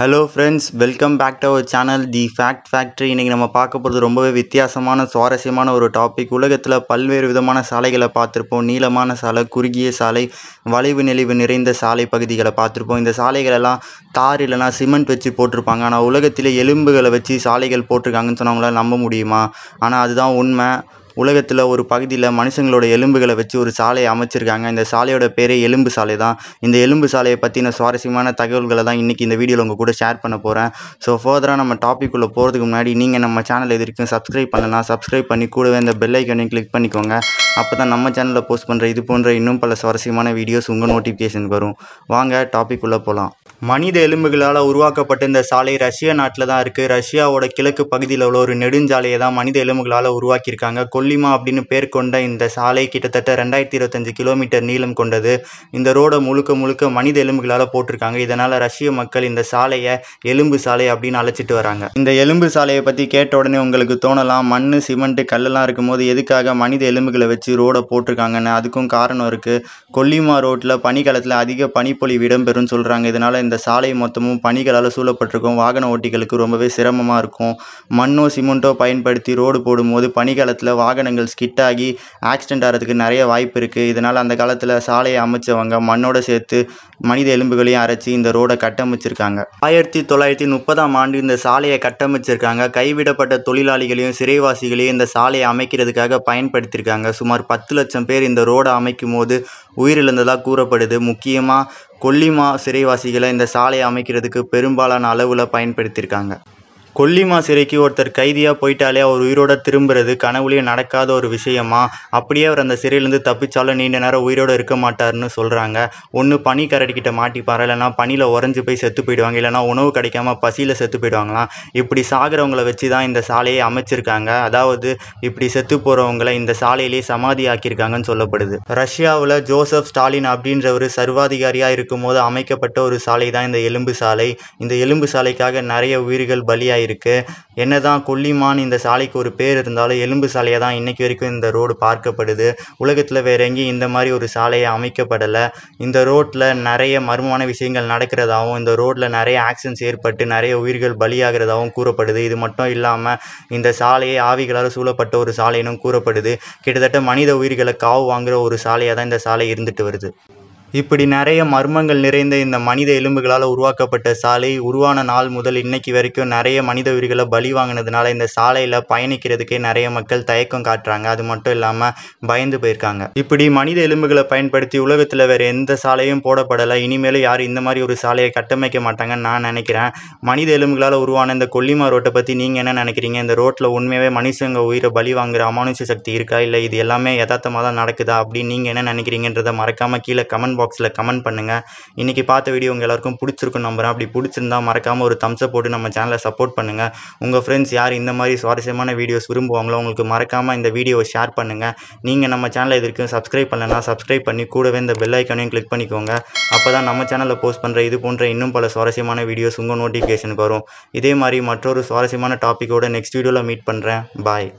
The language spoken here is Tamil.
hello friends welcome back to our channel the fact factory இன்றைக்கி நம்ம பார்க்க போகிறது ரொம்பவே வித்தியாசமான சுவாரஸ்யமான ஒரு டாபிக் உலகத்தில் பல்வேறு விதமான சாலைகளை பார்த்துருப்போம் நீளமான சாலை குறுகிய சாலை வளைவு நெளிவு நிறைந்த சாலை பகுதிகளை பார்த்துருப்போம் இந்த சாலைகளெல்லாம் தார் இல்லைனா சிமெண்ட் வச்சு போட்டிருப்பாங்க ஆனால் உலகத்தில் எலும்புகளை வச்சு சாலைகள் போட்டிருக்காங்கன்னு சொன்னவங்களால் நம்ப முடியுமா ஆனால் அதுதான் உண்மை உலகத்தில் ஒரு பகுதியில் மனுஷங்களோட எலும்புகளை வச்சு ஒரு சாலையை அமைச்சிருக்காங்க இந்த சாலையோட பேரே எலும்பு சாலை தான் இந்த எலும்பு சாலையை பற்றின சுவாரஸ்யமான தகவல்களை தான் இன்றைக்கி இந்த வீடியோவில் உங்கள் கூட ஷேர் பண்ண போகிறேன் ஸோ ஃபர்தராக நம்ம டாப்பிக்குள்ளே போகிறதுக்கு முன்னாடி நீங்கள் நம்ம சேனல் எதிர்க்கும் சப்ஸ்கிரைப் பண்ணலாம் சப்ஸ்கிரைப் பண்ணி கூடவே இந்த பெல் ஐக்கனையும் கிளிக் பண்ணிக்கோங்க அப்போ தான் நம்ம சேனலில் போஸ்ட் பண்ணுற இது போன்ற இன்னும் பல சுவாரஸ்யமான வீடியோஸ் உங்கள் நோட்டிஃபிகேஷன் வரும் வாங்க டாபிக் உள்ளே போகலாம் மனித எலும்புகளால் உருவாக்கப்பட்ட இந்த சாலை ரஷ்ய நாட்டில் தான் இருக்குது ரஷ்யாவோட கிழக்கு பகுதியில் உள்ள ஒரு நெடுஞ்சாலையை தான் மனித எலும்புகளால் உருவாக்கியிருக்காங்க கொல்லிமா அப்படின்னு பேர் கொண்ட இந்த சாலை கிட்டத்தட்ட ரெண்டாயிரத்தி இருபத்தஞ்சு கிலோமீட்டர் நீளம் கொண்டது இந்த ரோடை முழுக்க முழுக்க மனித எலும்புகளால் போட்டிருக்காங்க இதனால் ரஷ்ய மக்கள் இந்த சாலையை எலும்பு சாலை அப்படின்னு அழைச்சிட்டு வராங்க இந்த எலும்பு சாலையை பற்றி கேட்ட உடனே உங்களுக்கு தோணலாம் மண் சிமெண்ட்டு கல்லெல்லாம் இருக்கும்போது எதுக்காக மனித எலும்புகளை வச்சு ரோடை போட்டிருக்காங்கன்னு அதுக்கும் காரணம் இருக்குது கொல்லிமா ரோட்டில் பனிக்காலத்தில் அதிக பனிப்பொழிவு இடம்பெறும்னு சொல்கிறாங்க இதனால் இந்த சாலை மொத்தமும் பணிகளால் சூழப்பட்டிருக்கும் வாகன ஓட்டிகளுக்கு ரொம்பவே சிரமமாக இருக்கும் மண்ணோ சிமெண்ட்டோ பயன்படுத்தி ரோடு போடும்போது பனிக்காலத்தில் வாகனங்கள் ஸ்கிட்டாகி ஆக்சிடென்ட் ஆக்சிடெண்ட் ஆகிறதுக்கு நிறைய வாய்ப்பு இருக்குது இதனால் அந்த காலத்தில் சாலையை அமைச்சவங்க மண்ணோடு சேர்த்து மனித எலும்புகளையும் அரைச்சி இந்த ரோடை கட்டமைச்சிருக்காங்க ஆயிரத்தி தொள்ளாயிரத்தி முப்பதாம் ஆண்டு இந்த சாலையை கட்டமைச்சிருக்காங்க கைவிடப்பட்ட தொழிலாளிகளையும் சிறைவாசிகளையும் இந்த சாலையை அமைக்கிறதுக்காக பயன்படுத்தியிருக்காங்க சுமார் பத்து லட்சம் பேர் இந்த ரோடை அமைக்கும் போது உயிரிழந்ததாக கூறப்படுது முக்கியமாக கொல்லிமா சிறைவாசிகளை இந்த சாலையை அமைக்கிறதுக்கு பெரும்பாலான அளவில் பயன்படுத்தியிருக்காங்க கொல்லிமா சிறைக்கு ஒருத்தர் கைதியாக போயிட்டாலே அவர் உயிரோட திரும்புறது கனவுலேயே நடக்காத ஒரு விஷயமா அப்படியே அவர் அந்த சிறையிலேருந்து தப்பிச்சாலும் நீண்ட நேரம் உயிரோடு இருக்க மாட்டார்னு சொல்கிறாங்க ஒன்று பனி கரடிக்கிட்ட மாட்டிப்பாரு இல்லைனா பனியில் உறைஞ்சி போய் செத்து போயிடுவாங்க இல்லைனா உணவு கிடைக்காம பசியில் செத்து போயிடுவாங்களாம் இப்படி சாகிறவங்கள வச்சு தான் இந்த சாலையை அமைச்சிருக்காங்க அதாவது இப்படி செத்து போகிறவங்களை இந்த சாலையிலே சமாதி ஆக்கியிருக்காங்கன்னு சொல்லப்படுது ரஷ்யாவில் ஜோசப் ஸ்டாலின் அப்படின்ற ஒரு சர்வாதிகாரியாக போது அமைக்கப்பட்ட ஒரு சாலை தான் இந்த எலும்பு சாலை இந்த எலும்பு சாலைக்காக நிறைய உயிர்கள் பலியாகி இருக்கு என்னதான் கொல்லிமான் இந்த சாலைக்கு ஒரு பேர் இருந்தாலும் எலும்பு சாலையாக தான் இன்றைக்கி வரைக்கும் இந்த ரோடு பார்க்கப்படுது உலகத்தில் வேற எங்கேயும் இந்த மாதிரி ஒரு சாலையை அமைக்கப்படலை இந்த ரோட்டில் நிறைய மர்மமான விஷயங்கள் நடக்கிறதாகவும் இந்த ரோட்டில் நிறைய ஆக்சிடென்ட்ஸ் ஏற்பட்டு நிறைய உயிர்கள் பலியாகிறதாகவும் கூறப்படுது இது மட்டும் இல்லாமல் இந்த சாலையை ஆவிகளால் சூழப்பட்ட ஒரு சாலைனும் கூறப்படுது கிட்டத்தட்ட மனித உயிர்களை காவு வாங்குகிற ஒரு சாலையாக தான் இந்த சாலை இருந்துட்டு வருது இப்படி நிறைய மர்மங்கள் நிறைந்த இந்த மனித எலும்புகளால் உருவாக்கப்பட்ட சாலை உருவான நாள் முதல் இன்னைக்கு வரைக்கும் நிறைய மனித உயிர்களை பலி வாங்கினதுனால இந்த சாலையில் பயணிக்கிறதுக்கே நிறைய மக்கள் தயக்கம் காட்டுறாங்க அது மட்டும் இல்லாமல் பயந்து போயிருக்காங்க இப்படி மனித எலும்புகளை பயன்படுத்தி உலகத்தில் வேறு எந்த சாலையும் போடப்படலை இனிமேலும் யாரும் இந்த மாதிரி ஒரு சாலையை கட்டமைக்க மாட்டாங்கன்னு நான் நினைக்கிறேன் மனித எலும்புகளால் உருவான இந்த கொல்லிமா ரோட்டை பற்றி நீங்கள் என்ன நினைக்கிறீங்க இந்த ரோட்டில் உண்மையாகவே மனுஷங்க உயிரை பலி வாங்குகிற அமானுஷ சக்தி இருக்கா இல்லை இது எல்லாமே யதார்த்தமாக தான் நடக்குதா அப்படின்னு நீங்கள் என்ன நினைக்கிறீங்கன்றதை மறக்காமல் கீழே கமெண்ட் பாக்ஸில் கமெண்ட் பண்ணுங்கள் இன்றைக்கி பார்த்த வீடியோ உங்கள் எல்லாருக்கும் பிடிச்சிருக்கும் நம்புகிறேன் அப்படி பிடிச்சிருந்தா மறக்காமல் ஒரு தம்ஸை போட்டு நம்ம சேனலை சப்போர்ட் பண்ணுங்கள் உங்கள் ஃப்ரெண்ட்ஸ் யார் இந்த மாதிரி சுவாரஸ்யமான வீடியோஸ் விரும்புவாங்களோ உங்களுக்கு மறக்காமல் இந்த வீடியோவை ஷேர் பண்ணுங்கள் நீங்கள் நம்ம சேனலை இது சப்ஸ்கிரைப் பண்ணலன்னா சப்ஸ்கிரைப் பண்ணி கூடவே இந்த பெல் ஐக்கானையும் கிளிக் பண்ணிக்கோங்க அப்போ தான் நம்ம சேனலில் போஸ்ட் பண்ணுற இது போன்ற இன்னும் பல சுவாரஸ்யமான வீடியோஸ் உங்கள் நோட்டிஃபிகேஷனுக்கு வரும் இதே மாதிரி மற்றொரு சுவாரஸ்யமான டாப்பிக்கோடு நெக்ஸ்ட் வீடியோவில் மீட் பண்ணுறேன் பாய்